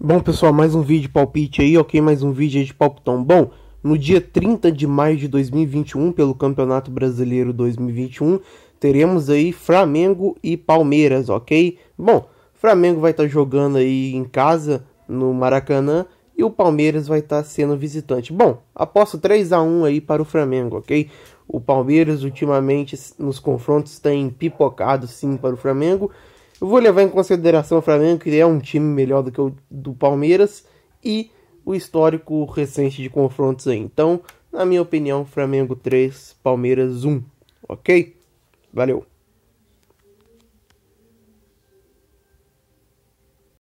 Bom pessoal, mais um vídeo de palpite aí, ok? Mais um vídeo aí de palpitão. Bom, no dia 30 de maio de 2021, pelo Campeonato Brasileiro 2021, teremos aí Flamengo e Palmeiras, ok? Bom, Flamengo vai estar tá jogando aí em casa, no Maracanã, e o Palmeiras vai estar tá sendo visitante. Bom, aposto 3 a 1 aí para o Flamengo, ok? O Palmeiras ultimamente nos confrontos tem tá pipocado sim para o Flamengo, eu vou levar em consideração o Flamengo, que é um time melhor do que o do Palmeiras, e o histórico recente de confrontos aí. Então, na minha opinião, Flamengo 3, Palmeiras 1. Ok? Valeu!